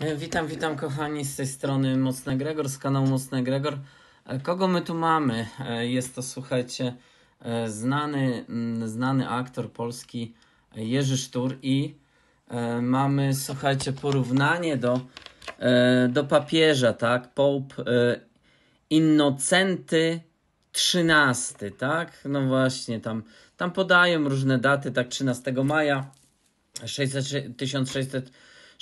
E, witam, witam kochani z tej strony Mocny Gregor, z kanału Mocny Gregor. E, kogo my tu mamy? E, jest to, słuchajcie, znany, znany aktor polski Jerzy Sztur i mamy, słuchajcie, porównanie do, do papieża, tak? Pope Innocenty XIII, tak? No właśnie, tam, tam podają różne daty, tak? 13 maja 600, 1600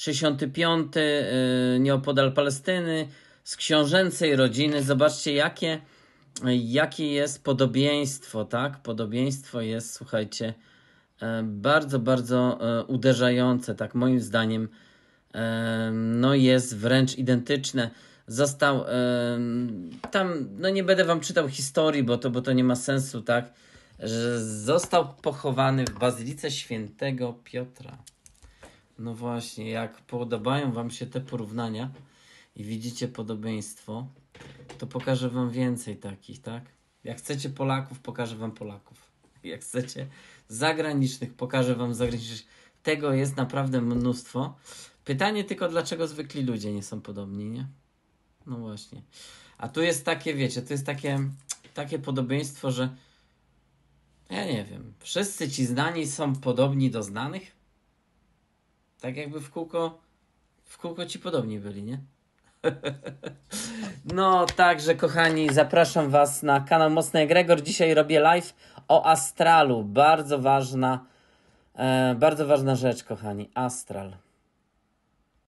65 y, nieopodal Palestyny, z książęcej rodziny. Zobaczcie, jakie, jakie jest podobieństwo, tak? Podobieństwo jest, słuchajcie, e, bardzo, bardzo e, uderzające, tak? Moim zdaniem, e, no jest wręcz identyczne. Został tam, no nie będę wam czytał historii, bo to, bo to nie ma sensu, tak? Że został pochowany w Bazylice Świętego Piotra. No właśnie, jak podobają Wam się te porównania i widzicie podobieństwo, to pokażę Wam więcej takich, tak? Jak chcecie Polaków, pokażę Wam Polaków. Jak chcecie zagranicznych, pokażę Wam zagranicznych. Tego jest naprawdę mnóstwo. Pytanie tylko, dlaczego zwykli ludzie nie są podobni, nie? No właśnie. A tu jest takie, wiecie, to jest takie, takie podobieństwo, że ja nie wiem, wszyscy ci znani są podobni do znanych? Tak jakby w kółko, w kółko ci podobni byli, nie? No, także kochani, zapraszam Was na kanał Mocny Egregor. Dzisiaj robię live o astralu. Bardzo ważna, e, bardzo ważna rzecz, kochani. Astral.